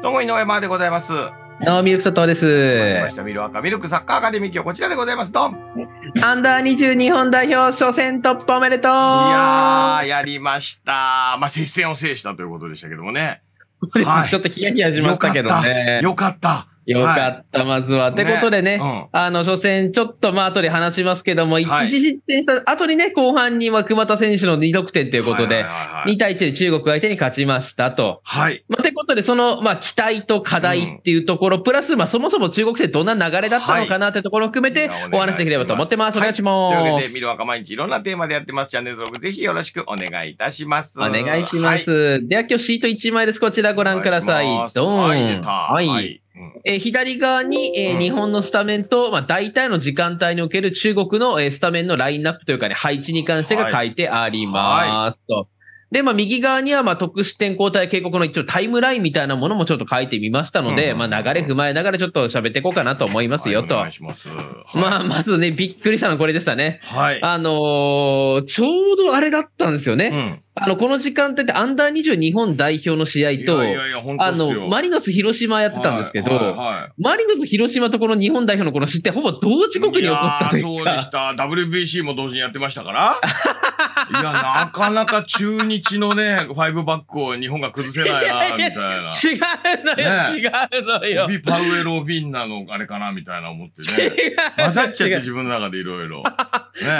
どうも、井上真でございます。も、ミルク佐藤です。来ました、ミルアカ。ミルクサッカーアカデミー今日こちらでございます。ドンアンダー2日本代表初戦突破おめでとういやー、やりました。まあ、接戦を制したということでしたけどもね。はい、ちょっとヒヤヒヤしましたけどね。よかった。よかったよかった、まずは。ってことでね、ねうん、あの、初戦、ちょっとまあ後で話しますけども、はい、1失点した後にね、後半には熊田選手の2得点ということで、はいはいはい、2対1で中国相手に勝ちましたと。はい。まあ、ってことで、その、まあ、期待と課題っていうところ、うん、プラス、まあ、そもそも中国戦どんな流れだったのかなってところを含めて、お話できればと思ってます。お願いします。はい、というわけで、見る若毎日いろんなテーマでやってます。チャンネル登録ぜひよろしくお願いいたします。お願いします。はい、では、今日シート1枚です。こちらご覧ください。ドン。はい。えー、左側に、えー、日本のスタメンと、まあ、大体の時間帯における中国の、えー、スタメンのラインナップというかね、配置に関してが書いてありますと。はいで、まあ、右側には、まあ、得失点交代警告の一応タイムラインみたいなものもちょっと書いてみましたので、うん、まあ、流れ踏まえながらちょっと喋っていこうかなと思いますよと。はい、お願いします。はい、まあ、まずね、びっくりしたのはこれでしたね。はい。あのー、ちょうどあれだったんですよね。うんあの、この時間帯ってアンダー20日本代表の試合と、いやいやあの、マリノス広島やってたんですけど、はいはいはい、マリノス広島とこの日本代表のこの失点、ほぼ同時刻に起こったというそうでした。WBC も同時にやってましたから。いや、なかなか中日のね、ファイブバックを日本が崩せないな、みたいな。違うのよ、ね、違うのよ。ビパウエロ・ビンナのあれかな、みたいな思ってね。混ざっちゃって自分の中でいろいろ。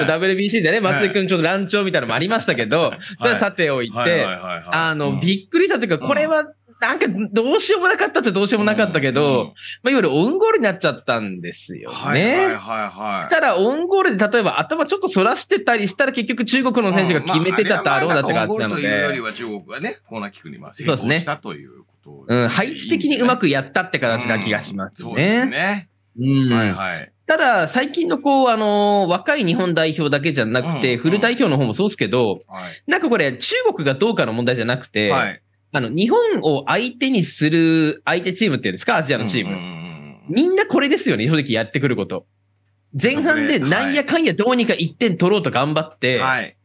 WBC でね、松井君ちょっと乱調みたいなのもありましたけど、はいさておいて、あの、びっくりしたというか、これは、なんか、どうしようもなかったっちゃどうしようもなかったけど、うんうん、まあ、いわゆるオンゴールになっちゃったんですよね。はいはいはい、ただ、オンゴールで例えば頭ちょっと反らしてたりしたら、結局中国の選手が決めてただろうなって感じなので。うというよりは中国がね、コーナーキックに成功したということ、ね、うん、配置的にうまくやったって形な気がしますね。そうですね。うん。はいはい。ただ、最近のこう、あのー、若い日本代表だけじゃなくて、うんうん、フル代表の方もそうですけど、はい、なんかこれ、中国がどうかの問題じゃなくて、はい、あの、日本を相手にする相手チームっていうんですか、アジアのチーム。うん、みんなこれですよね、正直やってくること。前半でなんやかんやどうにか1点取ろうと頑張って、はい、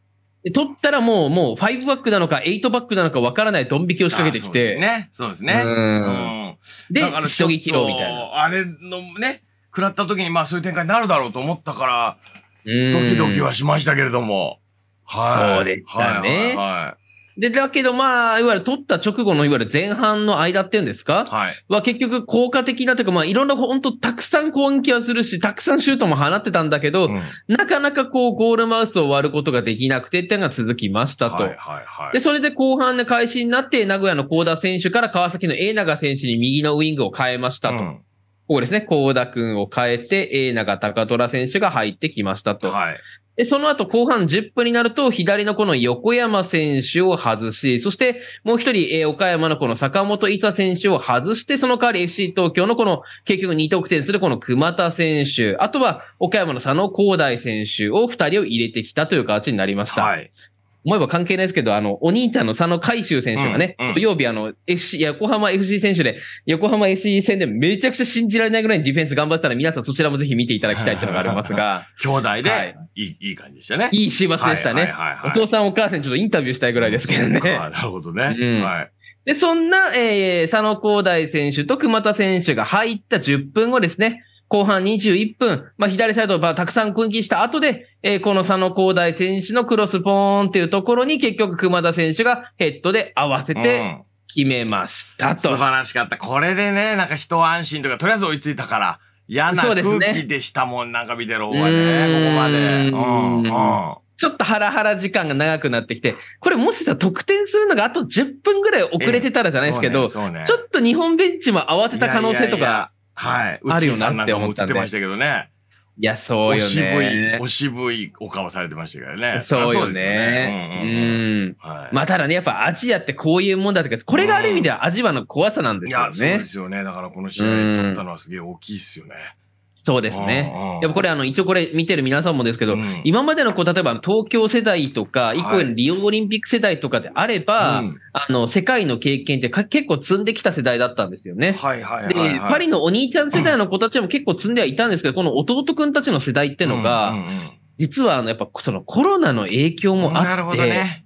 取ったらもう、もう5バックなのか8バックなのかわからないドン引きを仕掛けてきて。そうですね。そうですね。うん。で、しとろうみたいな。あれのね、食らった時にまあそういう展開になるだろうと思ったから、ドキドキはしましたけれども。はい。そうでしたね。はいはいはいで、だけどまあ、いわゆる取った直後のいわゆる前半の間っていうんですかはい。は結局効果的なというか、まあいろんな本当たくさん攻撃はするし、たくさんシュートも放ってたんだけど、うん、なかなかこうゴールマウスを割ることができなくてっていうのが続きましたと。はいはいはい。で、それで後半の開始になって、名古屋の高田選手から川崎の永永選手に右のウィングを変えましたと。うんここですね、高田君を変えて、永長高虎選手が入ってきましたと。はい。で、その後後半10分になると、左のこの横山選手を外し、そしてもう一人、岡山のこの坂本伊佐選手を外して、その代わり FC 東京のこの結局2得点するこの熊田選手、あとは岡山の佐野光大選手を2人を入れてきたという形になりました。はい。思えば関係ないですけど、あの、お兄ちゃんの佐野海舟選手がね、うんうん、土曜日あの、FC、横浜 FC 選手で、横浜 FC 戦でめちゃくちゃ信じられないぐらいのディフェンス頑張ったら、皆さんそちらもぜひ見ていただきたいというのがありますが。兄弟で、はい、いい、いい感じでしたね。いい週末でしたね、はいはいはいはい、お父さんお母さんちょっとインタビューしたいぐらいですけどね。なるほどね。うん、はい。で、そんな、えー、佐野光大選手と熊田選手が入った10分後ですね。後半21分、まあ、左サイドをたくさん攻撃した後で、えー、この佐野光大選手のクロスポーンっていうところに結局熊田選手がヘッドで合わせて決めましたと。うん、素晴らしかった。これでね、なんか一安心とか、とりあえず追いついたから、嫌な空気でしたもん、ね、なんか見てる方がね、ここまで。うん、うん。ちょっとハラハラ時間が長くなってきて、これもしさ、得点するのがあと10分ぐらい遅れてたらじゃないですけど、ねね、ちょっと日本ベンチも慌てた可能性とかはい。あるよなって思ってましたけどね。いや、そうよね。お渋い、お渋いお顔されてましたからね。そうよね。うん。まあ、ただね、やっぱアジアってこういうもんだってこれがある意味ではアジアの怖さなんですよね。うん、いや、そうですよね。だからこの試合立ったのはすげえ大きいですよね。うんそうですね。やっぱこれ、あの、一応これ見てる皆さんもですけど、うん、今までの子、例えば東京世代とか、以降のリオオリンピック世代とかであれば、はい、あの、世界の経験って結構積んできた世代だったんですよね。はいはいはい、はい、で、パリのお兄ちゃん世代の子たちも結構積んではいたんですけど、この弟くんたちの世代ってのが、うんうんうん、実は、あの、やっぱそのコロナの影響もあって、なるほどね。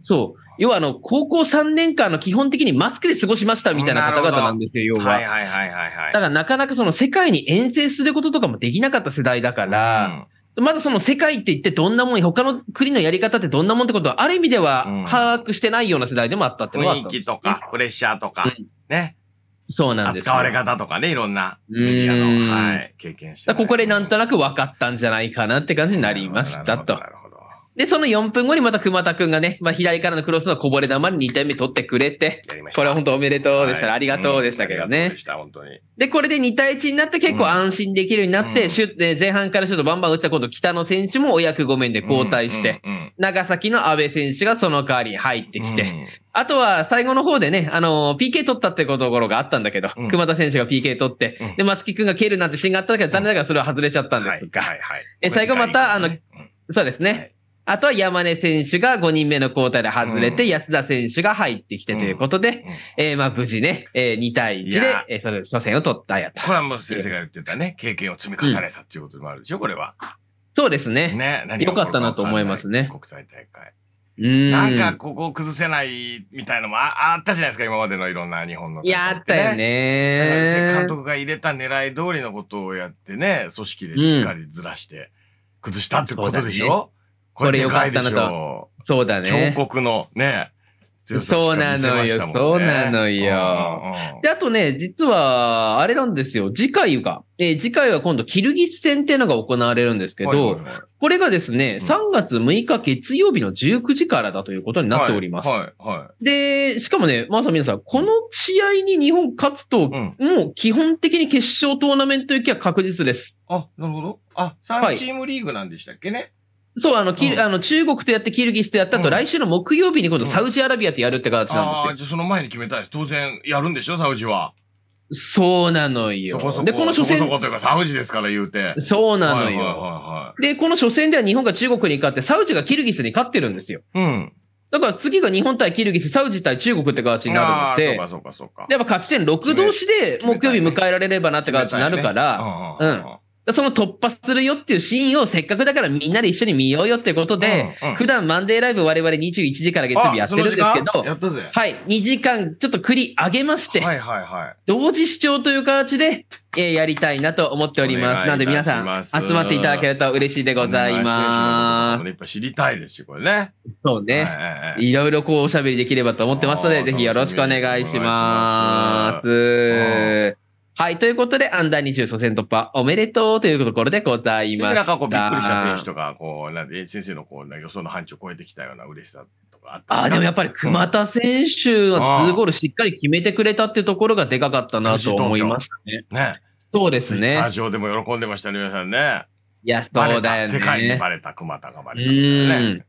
そう。要はあの、高校3年間の基本的にマスクで過ごしましたみたいな方々なんですよ、要は。はいはいはいはい、はい。だからなかなかその世界に遠征することとかもできなかった世代だから、うん、まだその世界って言ってどんなもん、他の国のやり方ってどんなもんってことは、ある意味では把握してないような世代でもあったってことは、う雰囲気とか、プレッシャーとか、ね。そうなんです。使われ方とかね、いろんなメディアの、はい、経験して、ここでなんとなく分かったんじゃないかなって感じになりましたと。で、その4分後にまた熊田くんがね、まあ、左からのクロスのこぼれ球に2点目取ってくれて、これは本当おめでとうでした、はい、ありがとうでしたけどね。うん、でした、本当に。で、これで2対1になって結構安心できるようになって、うん、シュッ前半からシュートバンバン打った今度北野選手もお役御免で交代して、うんうんうん、長崎の阿部選手がその代わりに入ってきて、うんあとは最後の方でね、あのー、PK 取ったってところがあったんだけど、うん、熊田選手が PK 取って、うん、で、松木君が蹴るなんてシーンがあったけど、残念ながらそれは外れちゃったんですが、うんはいはいはい、え最後また、あの、そうですね、はいあとは山根選手が5人目の交代で外れて、安田選手が入ってきてということで、えまあ無事ね、えー、2対1で、えその初戦を取ったやっこれはもう先生が言ってたね、経験を積み重ねたっていうこともあるでしょ、これは。そうですね。ね、何よかったなと思いますね。国際大会。んなんかここ崩せないみたいのもああったじゃないですか、今までのいろんな日本の、ね、いや、あったよね。監督が入れた狙い通りのことをやってね、組織でしっかりずらして、崩したってことでしょ、これよかったなと。そうだね。彫刻のね。そうなのよ、そうなのよ。で、あとね、実は、あれなんですよ、次回が、えー、次回は今度、キルギス戦っていうのが行われるんですけど、はいはいはい、これがですね、うん、3月6日月曜日の19時からだということになっております。はいはいはい、で、しかもね、まさ、あ、皆さん、この試合に日本勝つと、うん、もう基本的に決勝トーナメント行きは確実です。あ、なるほど。あ、3チームリーグなんでしたっけね。はいそう、あの、キル、あの、中国とやってキルギスとやった後、うん来週の木曜日に今度サウジアラビアとやるって形なんですよ。じゃあその前に決めたいです。当然、やるんでしょ、サウジは。そうなのよ。そこそこ、で、この初戦そこそこというか、サウジですから言うて。そうなのはいはいよ。はで、この初戦では日本が中国に勝って、サウジがキルギスに勝ってるんですよ。うん。だから次が日本対キルギス、サウジ対中国って形になるのそうかそうかそうか。でやっぱ勝ち点6同士で木曜日迎えられればなって形になるから、うんうんうんうんその突破するよっていうシーンをせっかくだからみんなで一緒に見ようよってことで、うんうん、普段マンデーライブ我々21時から月曜日やってるんですけど、はい、2時間ちょっと繰り上げまして、はいはいはい、同時視聴という形で、えー、やりたいなと思っております。なので皆さん集まっていただけると嬉しいでございます。やっぱ知りたいですし、これね。そうね、はい。いろいろこうおしゃべりできればと思ってますので、ぜひよろしくお願いします。はい。ということで、アンダー20初戦突破おめでとうというところでございます。なんかこうびっくりした選手とか、こう、なんで、先生のこう予想の範疇を超えてきたような嬉しさとかあったんあ、でもやっぱり熊田選手は2ゴールしっかり決めてくれたっていうところがでかかったなと思いましたね。ね。そうですね。スタでも喜んでましたね、皆さんね。いや、そうだよね。世界にバレた熊田がバレた、ね。うん。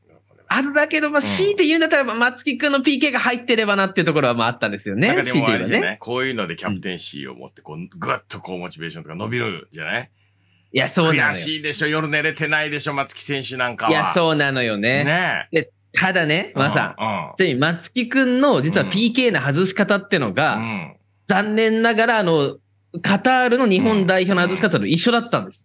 あるだけど、まあ、強いて言うんだったら、松木君の PK が入ってればなっていうところはまああったんですよね。なんかでもあれね、こういうのでキャプテンシーを持って、こう、ぐっとこう、モチベーションとか伸びるじゃないいや、そうなのよ。悔しいでしょ。夜寝れてないでしょ、松木選手なんかは。いや、そうなのよね。ねでただね、まさ、んうん、松木君の実は PK の外し方ってのが、うん、残念ながら、あの、カタールの日本代表の外し方と一緒だったんです。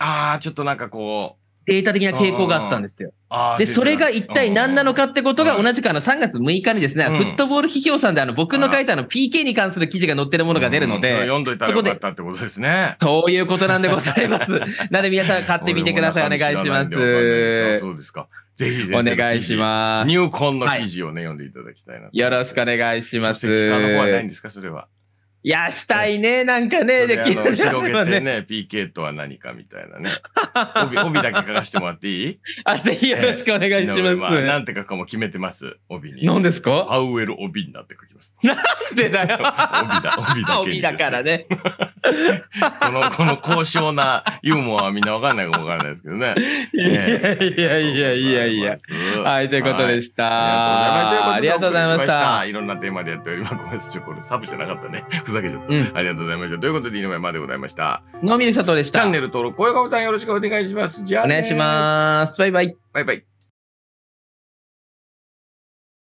うんうん、ああ、ちょっとなんかこう、データ的な傾向があったんですよ。で、それが一体何なのかってことが同じくあの3月6日にですね、フットボール批評さんであの僕の書いたあの PK に関する記事が載ってるものが出るので、う読んどいたらよかったってことですね。そういうことなんでございます。なので皆さん買ってみてください。お願いします。そうですか。ぜひぜひ。お願いします。入ンの記事をね、読んでいただきたいな。よろしくお願いします。書の方はないんですかそれは。や、したいね、なんかね、できる、ね、広げてね、PK とは何かみたいなね。帯、帯だけ書かせてもらっていいあ、ぜひよろしくお願いします、ね。まあ、なんて書くかも決めてます、帯に。何ですかパウエル帯になって書きます。なんでだよ。帯だ、帯だけ帯だからね。この、この高尚なユーモアはみんなわかんないかもわからないですけどね。いやいやいやいやいや。はい、ということでした。ありがとうございました。いろんなテーマでやっております。ごめんなちょ、これサブじゃなかったね。だけちょっと、うん。ありがとうございました。ということで、井上までございました。のみる佐藤でした。チャンネル登録、高評価ボタンよろしくお願いします。じゃあお願いします。バイバイ。バイバイ。